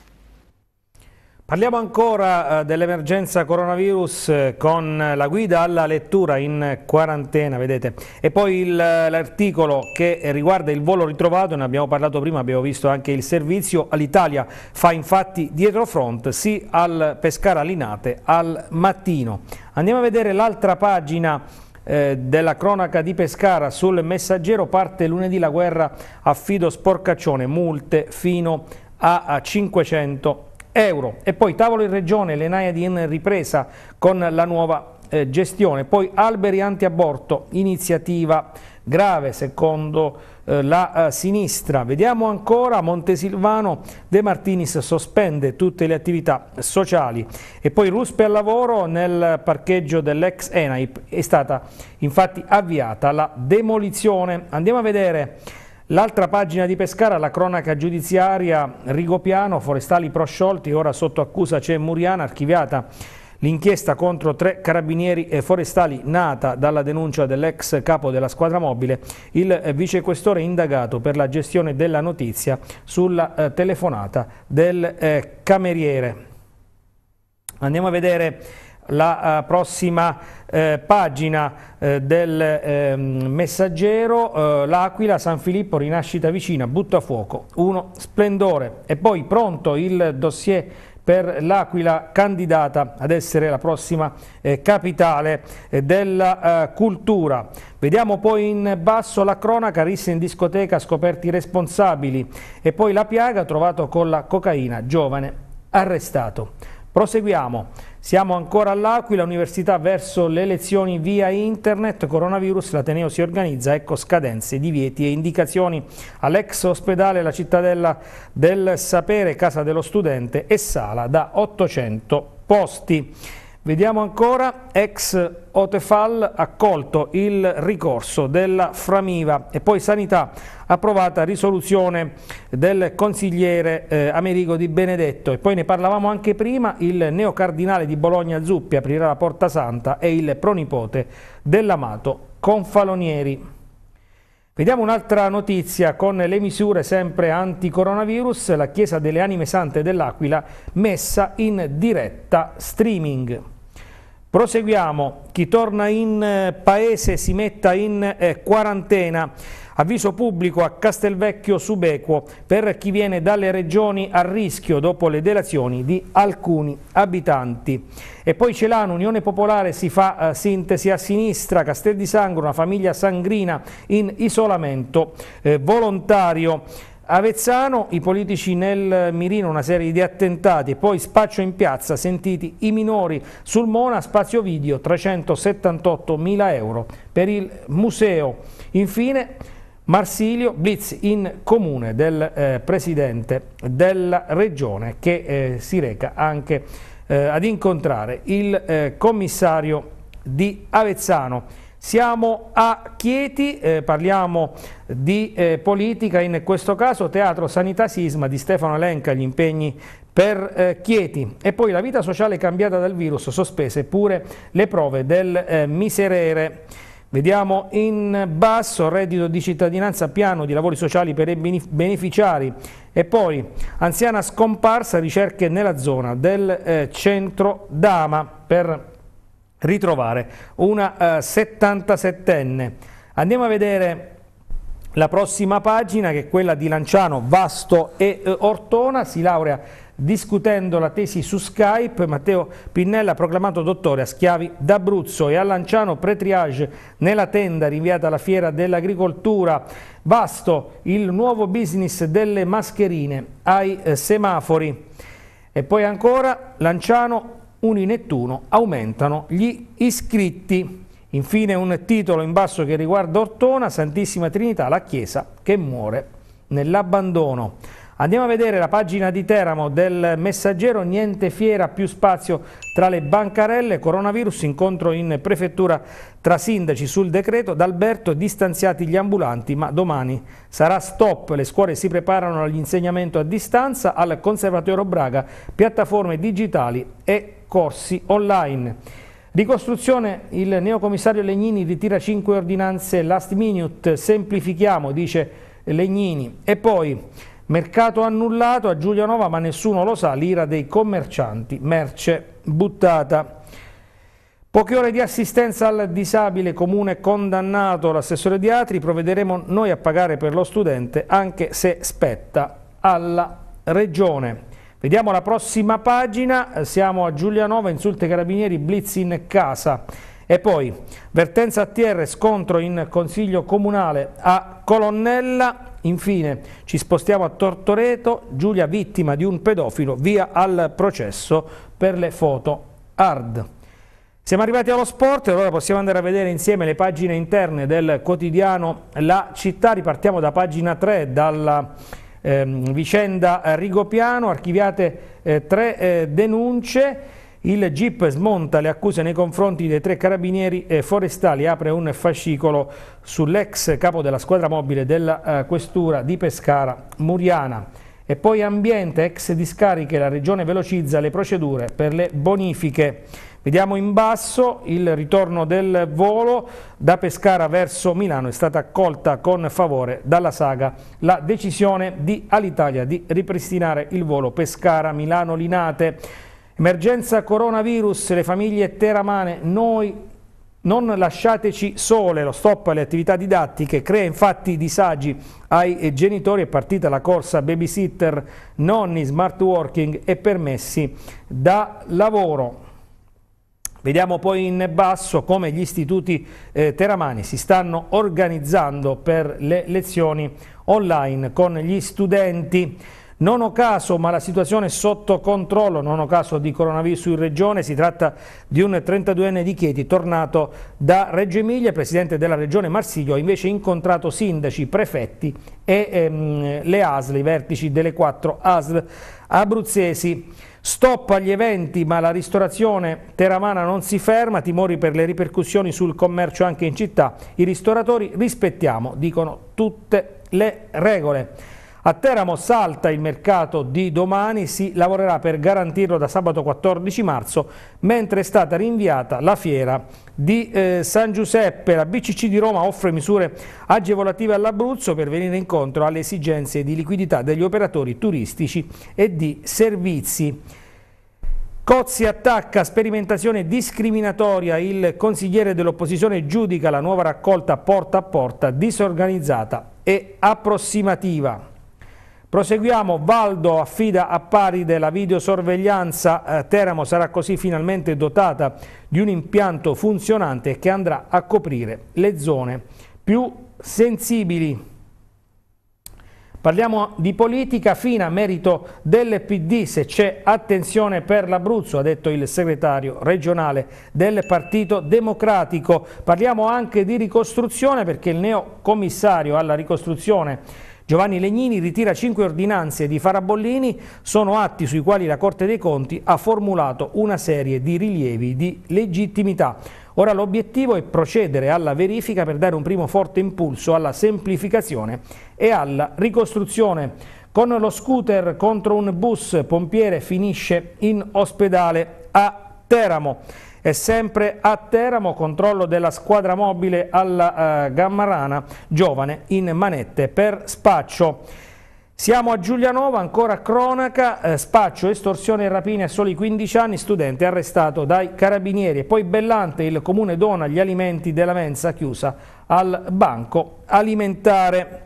Parliamo ancora eh, dell'emergenza coronavirus eh, con la guida alla lettura in quarantena, vedete. E poi eh, l'articolo che riguarda il volo ritrovato, ne abbiamo parlato prima, abbiamo visto anche il servizio. All'Italia fa infatti dietro front, sì al Pescara Linate al mattino. Andiamo a vedere l'altra pagina della cronaca di Pescara sul messaggero parte lunedì la guerra a Fido Sporcaccione, multe fino a 500 euro. E poi tavolo in regione, l'Enaid in ripresa con la nuova eh, gestione. Poi alberi anti-aborto, iniziativa grave secondo eh, la eh, sinistra. Vediamo ancora Montesilvano De Martinis sospende tutte le attività sociali e poi ruspe al lavoro nel parcheggio dell'ex Enaip. È stata infatti avviata la demolizione. Andiamo a vedere L'altra pagina di Pescara, la cronaca giudiziaria Rigopiano, forestali prosciolti, ora sotto accusa c'è Muriana, archiviata l'inchiesta contro tre carabinieri e forestali nata dalla denuncia dell'ex capo della squadra mobile, il vicequestore indagato per la gestione della notizia sulla eh, telefonata del eh, cameriere. Andiamo a vedere la eh, prossima eh, pagina eh, del ehm, eh, messaggero, l'Aquila, San Filippo, rinascita vicina, butta fuoco, uno splendore. E poi pronto il dossier per l'Aquila candidata ad essere la prossima eh, capitale eh, della cultura. Vediamo poi in basso la cronaca, rissa in discoteca, scoperti responsabili e poi la piaga trovato con la cocaina, giovane arrestato. Proseguiamo, siamo ancora all'Aquila, Università verso le lezioni via internet, coronavirus, l'Ateneo si organizza, ecco scadenze, divieti e indicazioni. All'ex ospedale La Cittadella del Sapere, Casa dello Studente e Sala da 800 posti. Vediamo ancora, ex Otefal accolto il ricorso della Framiva e poi Sanità approvata risoluzione del consigliere eh, Amerigo Di Benedetto e poi ne parlavamo anche prima, il neocardinale di Bologna Zuppi aprirà la Porta Santa e il pronipote dell'amato Confalonieri. Vediamo un'altra notizia con le misure sempre anti-coronavirus, la Chiesa delle Anime Sante dell'Aquila messa in diretta streaming. Proseguiamo, chi torna in eh, paese si metta in eh, quarantena. Avviso pubblico a Castelvecchio Subequo per chi viene dalle regioni a rischio dopo le delazioni di alcuni abitanti. E poi Celano, Unione Popolare si fa eh, sintesi a sinistra, Castel di Sangro, una famiglia sangrina in isolamento volontario. Avezzano, i politici nel mirino, una serie di attentati, poi spaccio in piazza, sentiti i minori, sul Mona spazio video 378 mila euro per il museo. Infine Marsilio, blitz in comune del eh, presidente della regione che eh, si reca anche eh, ad incontrare il eh, commissario di Avezzano. Siamo a Chieti, eh, parliamo di eh, politica, in questo caso Teatro Sanità Sisma di Stefano Lenca, gli impegni per eh, Chieti. E poi la vita sociale cambiata dal virus, sospese pure le prove del eh, miserere. Vediamo in basso reddito di cittadinanza, piano di lavori sociali per i beneficiari e poi anziana scomparsa, ricerche nella zona del eh, centro Dama per ritrovare una eh, 77enne. Andiamo a vedere la prossima pagina che è quella di Lanciano, Vasto e eh, Ortona, si laurea discutendo la tesi su Skype, Matteo Pinnella proclamato dottore a Schiavi d'Abruzzo e a Lanciano pre-triage nella tenda rinviata alla Fiera dell'Agricoltura. Vasto, il nuovo business delle mascherine ai eh, semafori. E poi ancora Lanciano Uni Nettuno aumentano gli iscritti. Infine un titolo in basso che riguarda Ortona, Santissima Trinità, la Chiesa che muore nell'abbandono. Andiamo a vedere la pagina di Teramo del Messaggero, niente fiera, più spazio tra le bancarelle, coronavirus, incontro in prefettura tra sindaci sul decreto, d'Alberto distanziati gli ambulanti, ma domani sarà stop, le scuole si preparano all'insegnamento a distanza, al Conservatorio Braga, piattaforme digitali e corsi online. Ricostruzione, il neocommissario Legnini ritira 5 ordinanze last minute, semplifichiamo, dice Legnini. E poi, mercato annullato a Giulianova, ma nessuno lo sa, l'ira dei commercianti, merce buttata. Poche ore di assistenza al disabile comune condannato l'assessore di Atri, provvederemo noi a pagare per lo studente anche se spetta alla regione. Vediamo la prossima pagina, eh, siamo a Giulianova, insulte carabinieri, blitz in casa. E poi, vertenza a TR, scontro in consiglio comunale a Colonnella. Infine, ci spostiamo a Tortoreto, Giulia vittima di un pedofilo, via al processo per le foto hard. Siamo arrivati allo sport e allora possiamo andare a vedere insieme le pagine interne del quotidiano La Città. Ripartiamo da pagina 3, dalla ehm, vicenda eh, Rigopiano, archiviate eh, tre eh, denunce, il GIP smonta le accuse nei confronti dei tre carabinieri eh, forestali apre un fascicolo sull'ex capo della squadra mobile della eh, questura di Pescara Muriana. E poi ambiente, ex discariche, la regione velocizza le procedure per le bonifiche. Vediamo in basso il ritorno del volo da Pescara verso Milano, è stata accolta con favore dalla Saga la decisione di Alitalia di ripristinare il volo Pescara-Milano-Linate. Emergenza coronavirus, le famiglie teramane, noi non lasciateci sole, lo stop alle attività didattiche crea infatti disagi ai genitori, è partita la corsa babysitter, nonni, smart working e permessi da lavoro. Vediamo poi in basso come gli istituti eh, teramani si stanno organizzando per le lezioni online con gli studenti. Non ho caso, ma la situazione è sotto controllo, non ho caso di coronavirus in regione, si tratta di un 32enne di Chieti tornato da Reggio Emilia, presidente della regione Marsiglio, ha invece incontrato sindaci, prefetti e ehm, le ASL, i vertici delle quattro ASL abruzzesi. Stop agli eventi, ma la ristorazione teramana non si ferma, timori per le ripercussioni sul commercio anche in città. I ristoratori rispettiamo, dicono tutte le regole. A Teramo salta il mercato di domani, si lavorerà per garantirlo da sabato 14 marzo, mentre è stata rinviata la fiera di eh, San Giuseppe. La BCC di Roma offre misure agevolative all'Abruzzo per venire incontro alle esigenze di liquidità degli operatori turistici e di servizi. Cozzi attacca sperimentazione discriminatoria, il consigliere dell'opposizione giudica la nuova raccolta porta a porta disorganizzata e approssimativa. Proseguiamo, Valdo affida a Paride la videosorveglianza, eh, Teramo sarà così finalmente dotata di un impianto funzionante che andrà a coprire le zone più sensibili. Parliamo di politica fina, merito dell'EPD, se c'è attenzione per l'Abruzzo, ha detto il segretario regionale del Partito Democratico. Parliamo anche di ricostruzione perché il neo commissario alla ricostruzione Giovanni Legnini ritira cinque ordinanze di Farabollini, sono atti sui quali la Corte dei Conti ha formulato una serie di rilievi di legittimità. Ora l'obiettivo è procedere alla verifica per dare un primo forte impulso alla semplificazione e alla ricostruzione. Con lo scooter contro un bus, pompiere finisce in ospedale a Teramo. E sempre a Teramo controllo della squadra mobile alla eh, Gammarana, giovane in manette per spaccio. Siamo a Giulianova, ancora cronaca, eh, spaccio, estorsione e rapine a soli 15 anni, studente arrestato dai carabinieri. E poi Bellante, il comune dona gli alimenti della mensa chiusa al banco alimentare.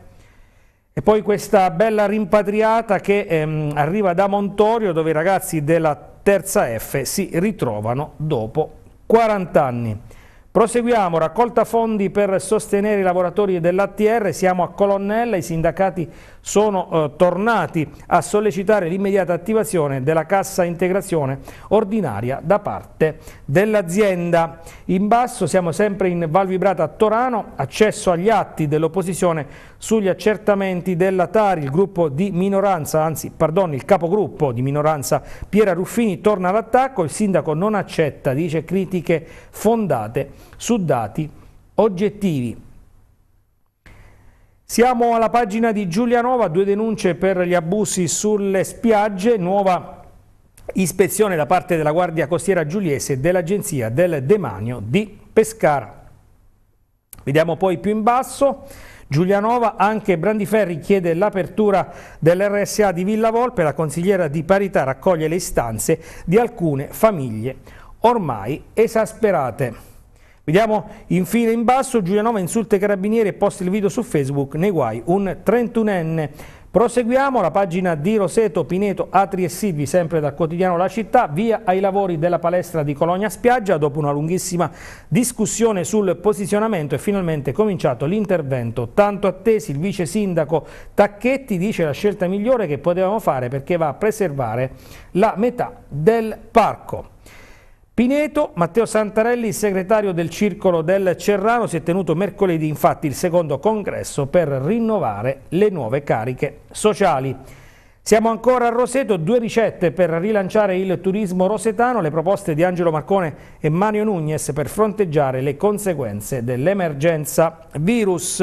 E poi questa bella rimpatriata che ehm, arriva da Montorio dove i ragazzi della terza F si ritrovano dopo 40 anni. Proseguiamo, raccolta fondi per sostenere i lavoratori dell'ATR, siamo a Colonnella, i sindacati sono eh, tornati a sollecitare l'immediata attivazione della cassa integrazione ordinaria da parte dell'azienda. In basso siamo sempre in Val Vibrata a Torano, accesso agli atti dell'opposizione sugli accertamenti della Tari, il gruppo di minoranza, anzi pardon, il capogruppo di minoranza Piera Ruffini torna all'attacco, il sindaco non accetta, dice critiche fondate su dati oggettivi. Siamo alla pagina di Giulianova, due denunce per gli abusi sulle spiagge, nuova ispezione da parte della Guardia Costiera Giuliese e dell'Agenzia del Demanio di Pescara. Vediamo poi più in basso, Giulianova, anche Brandiferri chiede l'apertura dell'RSA di Villa Volpe, la consigliera di parità raccoglie le istanze di alcune famiglie ormai esasperate. Vediamo infine in basso, Giulianova insulta i carabinieri e posta il video su Facebook, nei guai un 31enne. Proseguiamo la pagina di Roseto, Pineto, Atri e Silvi, sempre dal quotidiano La Città, via ai lavori della palestra di Colonia Spiaggia, dopo una lunghissima discussione sul posizionamento è finalmente cominciato l'intervento. Tanto attesi il vice sindaco Tacchetti dice la scelta migliore che potevamo fare perché va a preservare la metà del parco. Pineto, Matteo Santarelli, segretario del Circolo del Cerrano, si è tenuto mercoledì infatti il secondo congresso per rinnovare le nuove cariche sociali. Siamo ancora a Roseto, due ricette per rilanciare il turismo rosetano, le proposte di Angelo Marcone e Mario Nunes per fronteggiare le conseguenze dell'emergenza virus.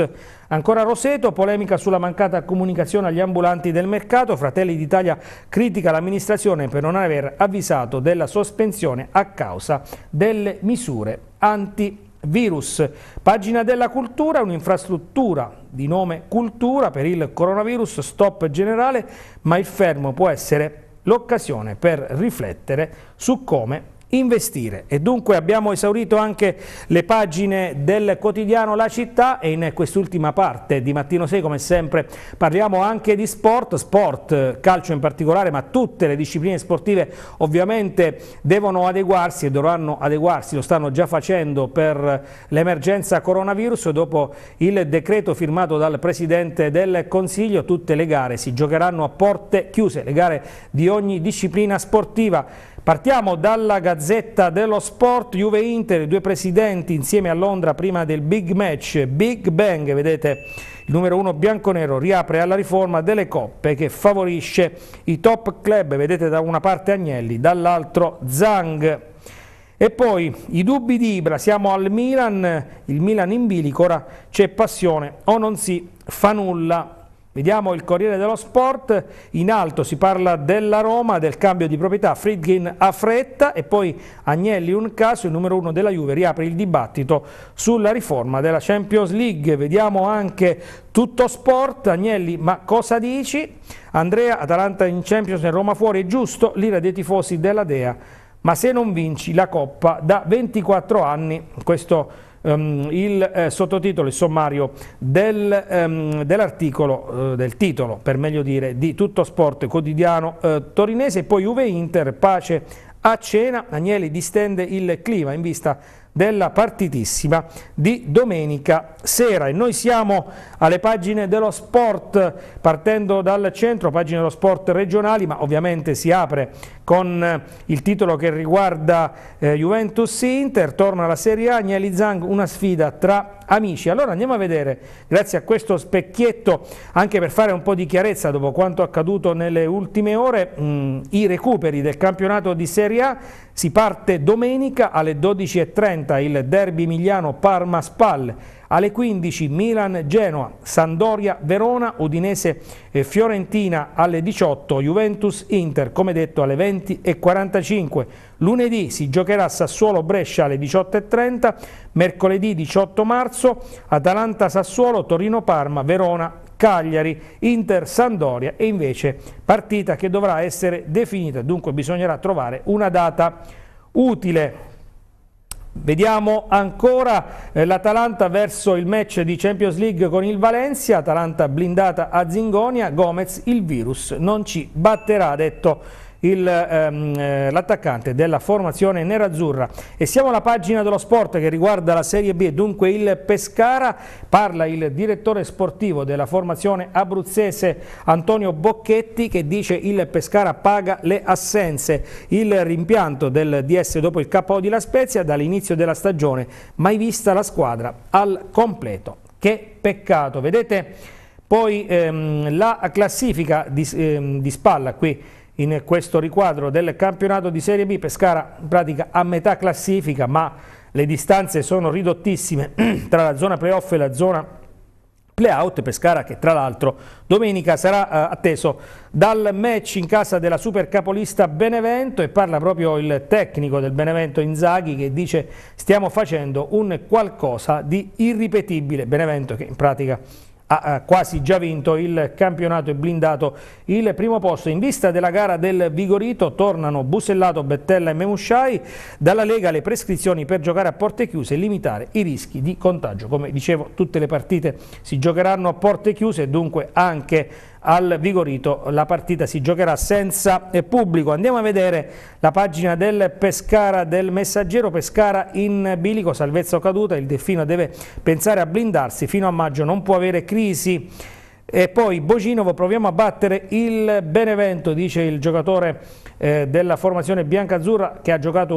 Ancora Roseto, polemica sulla mancata comunicazione agli ambulanti del mercato, Fratelli d'Italia critica l'amministrazione per non aver avvisato della sospensione a causa delle misure anti Virus. Pagina della cultura, un'infrastruttura di nome cultura per il coronavirus, stop generale, ma il fermo può essere l'occasione per riflettere su come investire. E dunque abbiamo esaurito anche le pagine del quotidiano La Città e in quest'ultima parte di Mattino 6 come sempre parliamo anche di sport, sport, calcio in particolare, ma tutte le discipline sportive ovviamente devono adeguarsi e dovranno adeguarsi, lo stanno già facendo per l'emergenza coronavirus dopo il decreto firmato dal Presidente del Consiglio, tutte le gare si giocheranno a porte chiuse, le gare di ogni disciplina sportiva. Partiamo dalla Gazzetta Gazzetta dello Sport, Juve Inter, due presidenti insieme a Londra prima del big match, Big Bang, vedete il numero uno bianconero riapre alla riforma delle coppe che favorisce i top club, vedete da una parte Agnelli, dall'altro Zang. E poi i dubbi di Ibra, siamo al Milan, il Milan in bilico, ora c'è passione o non si fa nulla Vediamo il Corriere dello Sport, in alto si parla della Roma, del cambio di proprietà, Friedkin a fretta e poi Agnelli un caso, il numero uno della Juve riapre il dibattito sulla riforma della Champions League. Vediamo anche tutto sport, Agnelli ma cosa dici? Andrea, Atalanta in Champions e Roma fuori è giusto, l'ira dei tifosi della Dea, ma se non vinci la Coppa da 24 anni, questo è um, il eh, sottotitolo, il sommario del, um, dell'articolo, eh, del titolo per meglio dire, di Tutto Sport Quotidiano eh, Torinese, poi Juve-Inter, pace a cena, Agnelli distende il clima in vista della partitissima di domenica sera e noi siamo alle pagine dello sport partendo dal centro, pagine dello sport regionali ma ovviamente si apre con eh, il titolo che riguarda eh, Juventus-Inter, torna la Serie A, Agnelli Zang, una sfida tra amici. Allora andiamo a vedere, grazie a questo specchietto, anche per fare un po' di chiarezza dopo quanto accaduto nelle ultime ore, mh, mm, i recuperi del campionato di Serie A. Si parte domenica alle 12.30 il derby Migliano-Parma-Spalle alle 15 Milan Genoa, Sandoria Verona, Udinese Fiorentina alle 18 Juventus Inter, come detto alle 20.45. Lunedì si giocherà Sassuolo Brescia alle 18.30, mercoledì 18 marzo Atalanta Sassuolo, Torino Parma, Verona Cagliari, Inter, Sandoria e invece partita che dovrà essere definita, dunque bisognerà trovare una data utile. Vediamo ancora eh, l'Atalanta verso il match di Champions League con il Valencia, Atalanta blindata a Zingonia, Gomez il virus non ci batterà, ha detto Ehm, eh, l'attaccante ehm, della formazione nerazzurra. E siamo alla pagina dello sport che riguarda la Serie B, dunque il Pescara, parla il direttore sportivo della formazione abruzzese Antonio Bocchetti che dice il Pescara paga le assenze, il rimpianto del DS dopo il KO di La Spezia dall'inizio della stagione, mai vista la squadra al completo. Che peccato, vedete poi ehm, la classifica di, ehm, di spalla qui in questo riquadro del campionato di Serie B, Pescara in pratica a metà classifica ma le distanze sono ridottissime tra la zona playoff e la zona playout, Pescara che tra l'altro domenica sarà eh, atteso dal match in casa della supercapolista Benevento e parla proprio il tecnico del Benevento Inzaghi che dice stiamo facendo un qualcosa di irripetibile, Benevento che in pratica ha quasi già vinto il campionato e blindato il primo posto. In vista della gara del Vigorito tornano Busellato, Bettella e Memusciai. Dalla Lega le prescrizioni per giocare a porte chiuse e limitare i rischi di contagio. Come dicevo, tutte le partite si giocheranno a porte chiuse e dunque anche al Vigorito la partita si giocherà senza pubblico. Andiamo a vedere la pagina del Pescara del Messaggero, Pescara in bilico, salvezza o caduta, il Delfino deve pensare a blindarsi, fino a maggio non può avere crisi. E poi Boginovo proviamo a battere il Benevento, dice il giocatore eh, della formazione biancazzurra che ha giocato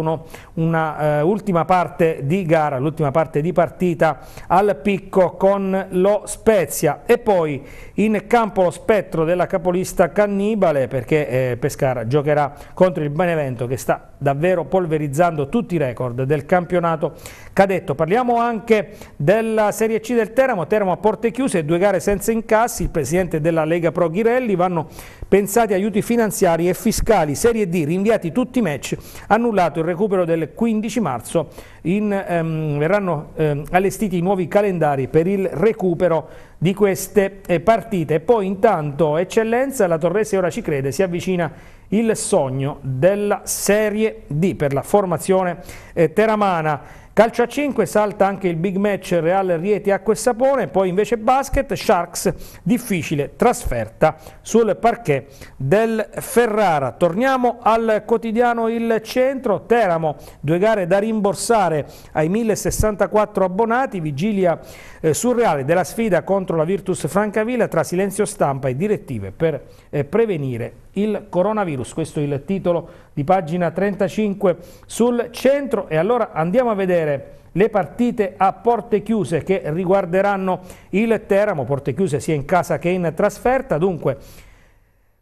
un'ultima eh, parte di gara, l'ultima parte di partita al picco con lo Spezia e poi in campo lo spettro della capolista Cannibale perché eh, Pescara giocherà contro il Benevento che sta davvero polverizzando tutti i record del campionato cadetto. Parliamo anche della Serie C del Teramo, Teramo a porte chiuse, e due gare senza incassi, il presidente della Lega Pro Ghirelli vanno pensati aiuti finanziari e fiscali, Serie D, rinviati tutti i match, annullato il recupero del 15 marzo, in, ehm, verranno ehm, allestiti i nuovi calendari per il recupero di queste eh, partite. Poi intanto Eccellenza, la Torrese ora ci crede, si avvicina il sogno della Serie D per la formazione eh, teramana. Calcio a 5 salta anche il big match Real Rieti Acqua e Sapone, poi invece basket, Sharks difficile trasferta sul parquet del Ferrara. Torniamo al quotidiano Il Centro, Teramo, due gare da rimborsare ai 1064 abbonati, vigilia eh, surreale della sfida contro la Virtus Francavilla tra silenzio stampa e direttive per eh, prevenire il coronavirus. Questo è il titolo di pagina 35 sul centro e allora andiamo a vedere le partite a porte chiuse che riguarderanno il Teramo, porte chiuse sia in casa che in trasferta, dunque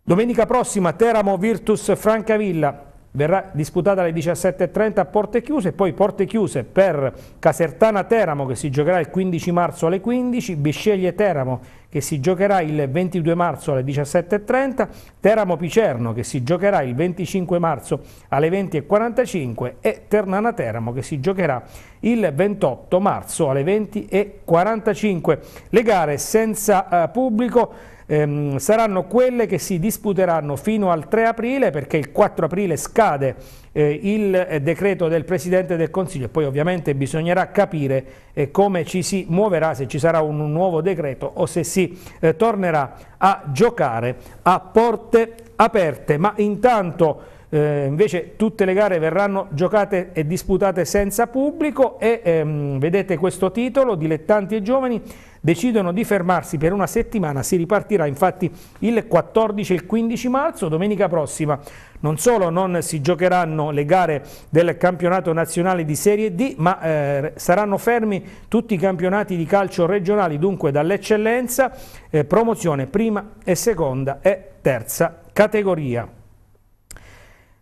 domenica prossima Teramo Virtus Francavilla verrà disputata alle 17.30 a porte chiuse, poi porte chiuse per Casertana-Teramo che si giocherà il 15 marzo alle 15, Bisceglie-Teramo che si giocherà il 22 marzo alle 17.30, Teramo-Picerno che si giocherà il 25 marzo alle 20.45 e Ternana-Teramo che si giocherà il 28 marzo alle 20.45. Le gare senza eh, pubblico ehm, saranno quelle che si disputeranno fino al 3 aprile perché il 4 aprile scade eh, il eh, decreto del Presidente del Consiglio e poi ovviamente bisognerà capire eh, come ci si muoverà, se ci sarà un, nuovo decreto o se si eh, tornerà a giocare a porte aperte. Ma intanto eh, invece tutte le gare verranno giocate e disputate senza pubblico e ehm, vedete questo titolo, Dilettanti e Giovani, decidono di fermarsi per una settimana, si ripartirà infatti il 14 e il 15 marzo, domenica prossima. Non solo non si giocheranno le gare del campionato nazionale di Serie D, ma eh, saranno fermi tutti i campionati di calcio regionali, dunque dall'eccellenza, eh, promozione prima e seconda e terza categoria.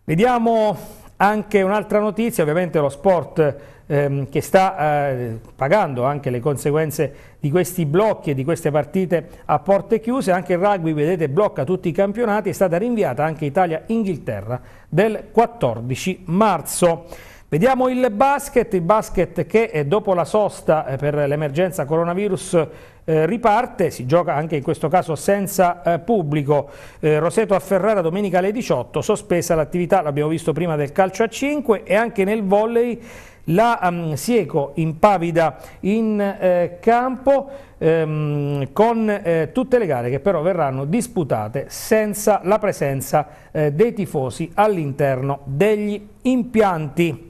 Vediamo anche un'altra notizia, ovviamente lo sport ehm, che sta eh, pagando anche le conseguenze di questi blocchi e di queste partite a porte chiuse, anche il rugby vedete blocca tutti i campionati, è stata rinviata anche Italia-Inghilterra del 14 marzo. Vediamo il basket, il basket che eh, dopo la sosta eh, per l'emergenza coronavirus eh, riparte, si gioca anche in questo caso senza pubblico. Roseto a Ferrara domenica alle 18, sospesa l'attività, l'abbiamo visto prima del calcio a 5 e anche nel volley la um, Sieco impavida in eh, campo ehm, con eh, tutte le gare che però verranno disputate senza la presenza eh, dei tifosi all'interno degli impianti.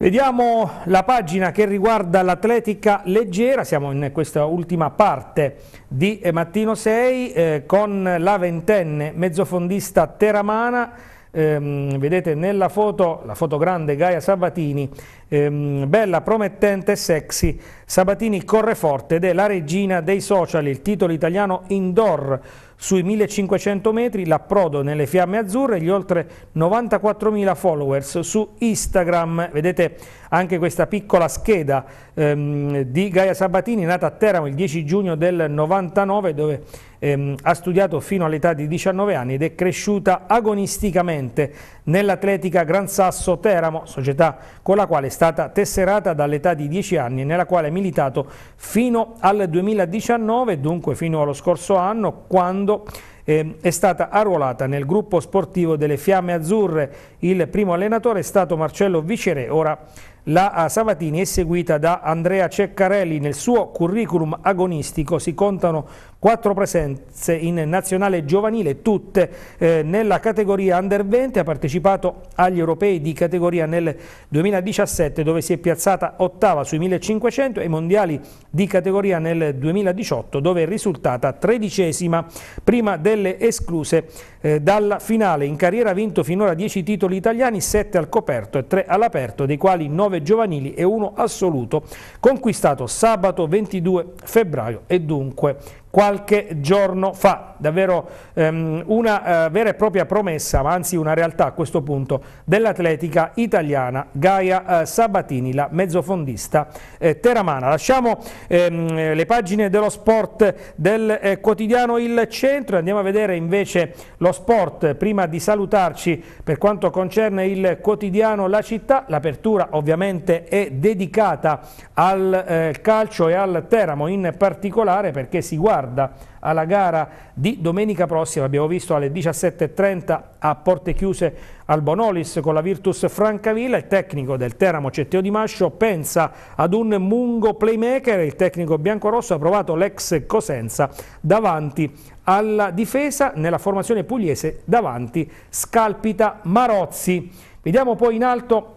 Vediamo la pagina che riguarda l'atletica leggera, siamo in questa ultima parte di eh, Mattino 6 eh, con la ventenne mezzofondista teramana ehm, vedete nella foto, la foto grande Gaia Sabatini, ehm, bella, promettente e sexy, Sabatini corre forte ed è la regina dei social, il titolo italiano indoor sui 1500 metri, l'approdo nelle fiamme azzurre e gli oltre 94.000 followers su Instagram. Vedete anche questa piccola scheda ehm, di Gaia Sabatini, nata a Teramo il 10 giugno del 99, dove ehm, ha studiato fino all'età di 19 anni ed è cresciuta agonisticamente nell'Atletica Gran Sasso Teramo, società con la quale è stata tesserata dall'età di 10 anni e nella quale ha militato fino al 2019, dunque fino allo scorso anno, quando ehm, è stata arruolata nel gruppo sportivo delle Fiamme Azzurre. Il primo allenatore è stato Marcello Vicere, ora la Sabatini è seguita da Andrea Ceccarelli. Nel suo curriculum agonistico si contano quattro presenze in nazionale giovanile, tutte eh, nella categoria under 20, ha partecipato agli europei di categoria nel 2017 dove si è piazzata ottava sui 1500 e ai mondiali di categoria nel 2018 dove è risultata tredicesima prima delle escluse eh, dalla finale. In carriera ha vinto finora 10 titoli italiani, 7 al coperto e 3 all'aperto, dei quali 9 giovanili e 1 assoluto, conquistato sabato 22 febbraio e dunque qualche giorno fa. Davvero ehm, una eh, vera e propria promessa, ma anzi una realtà a questo punto, dell'atletica italiana Gaia eh, Sabatini, la mezzofondista eh, teramana. Lasciamo ehm, le pagine dello sport del eh, quotidiano Il Centro e andiamo a vedere invece lo sport. Prima di salutarci per quanto concerne il quotidiano La Città, l'apertura ovviamente è dedicata al eh, calcio e al Teramo in particolare perché si guarda riguarda alla gara di domenica prossima, abbiamo visto alle 17.30 a porte chiuse al Bonolis con la Virtus Francavilla, il tecnico del Teramo Cetteo Di Mascio pensa ad un mungo playmaker, il tecnico biancorosso ha provato l'ex Cosenza davanti alla difesa nella formazione pugliese davanti scalpita Marozzi. Vediamo poi in alto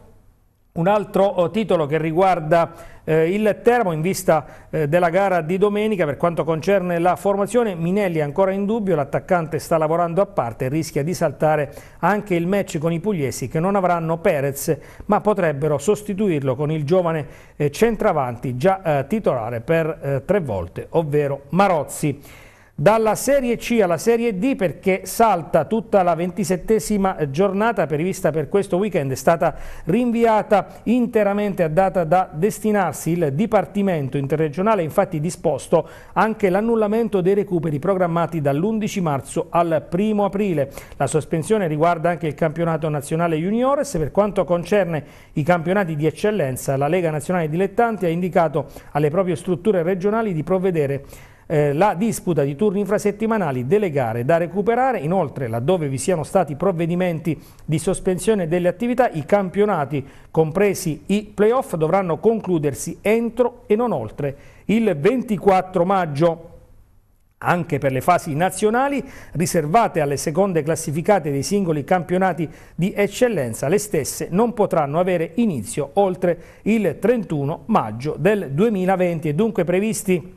un altro oh, titolo che riguarda eh, il Teramo in vista eh, della gara di domenica per quanto concerne la formazione, Minelli è ancora in dubbio, l'attaccante sta lavorando a parte e rischia di saltare anche il match con i pugliesi che non avranno Perez ma potrebbero sostituirlo con il giovane eh, centravanti già eh, titolare per eh, tre volte, ovvero Marozzi dalla Serie C alla Serie D perché salta tutta la 27 giornata prevista per questo weekend, è stata rinviata interamente a data da destinarsi il Dipartimento interregionale, infatti disposto anche l'annullamento dei recuperi programmati dall'11 marzo al 1 aprile. La sospensione riguarda anche il campionato nazionale juniores, per quanto concerne i campionati di eccellenza, la Lega Nazionale Dilettanti ha indicato alle proprie strutture regionali di provvedere eh, la disputa di turni infrasettimanali delle gare da recuperare, inoltre laddove vi siano stati provvedimenti di sospensione delle attività, i campionati, compresi i playoff, dovranno concludersi entro e non oltre il 24 maggio anche per le fasi nazionali riservate alle seconde classificate dei singoli campionati di eccellenza, le stesse non potranno avere inizio oltre il 31 maggio del 2020 e dunque previsti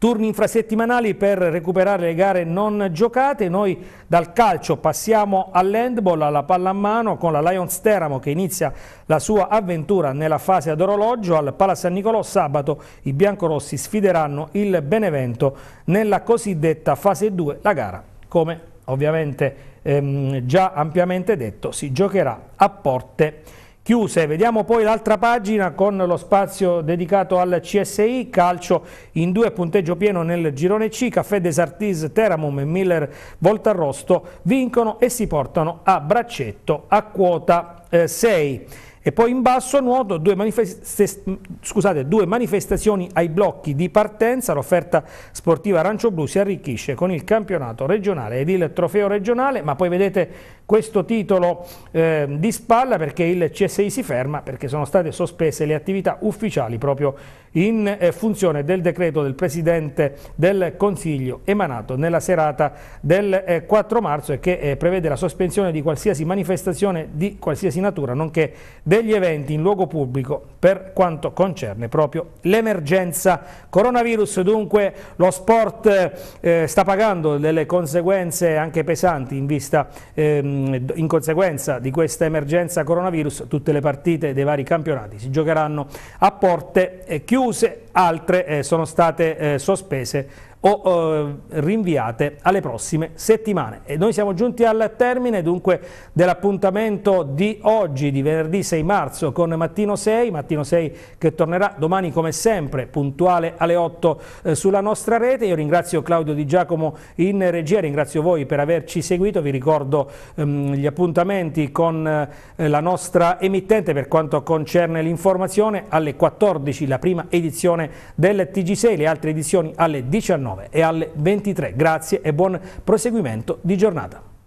Turni infrasettimanali per recuperare le gare non giocate. Noi dal calcio passiamo all'handball, alla pallamano con la Lions Teramo che inizia la sua avventura nella fase ad orologio. Al Pala San Nicolò sabato i biancorossi sfideranno il Benevento nella cosiddetta fase 2. La gara, come ovviamente ehm, già ampiamente detto, si giocherà a porte chiuse. Vediamo poi l'altra pagina con lo spazio dedicato al CSI, calcio in due, punteggio pieno nel girone C, Caffè Desartis, Teramum e Miller Voltarrosto vincono e si portano a braccetto a quota 6. Eh, e poi in basso nuoto due, manifest scusate, due manifestazioni ai blocchi di partenza, l'offerta sportiva Arancio Blu si arricchisce con il campionato regionale ed il trofeo regionale, ma poi vedete questo titolo eh, di spalla perché il CSI si ferma perché sono state sospese le attività ufficiali proprio in eh, funzione del decreto del Presidente del Consiglio emanato nella serata del eh, 4 marzo e che eh, prevede la sospensione di qualsiasi manifestazione di qualsiasi natura nonché degli eventi in luogo pubblico per quanto concerne proprio l'emergenza coronavirus. Dunque lo sport eh, sta pagando delle conseguenze anche pesanti in vista ehm, Ehm, in conseguenza di questa emergenza coronavirus tutte le partite dei vari campionati si giocheranno a porte eh, chiuse, altre eh, sono state eh, sospese o eh, rinviate alle prossime settimane. E noi siamo giunti al termine dunque dell'appuntamento di oggi, di venerdì 6 marzo con Mattino 6, Mattino 6 che tornerà domani come sempre puntuale alle 8 eh, sulla nostra rete. Io ringrazio Claudio Di Giacomo in regia, ringrazio voi per averci seguito, vi ricordo ehm, gli appuntamenti con eh, la nostra emittente per quanto concerne l'informazione alle 14 la prima edizione del TG6, le altre edizioni alle 19. 19 e alle 23. Grazie e buon proseguimento di giornata.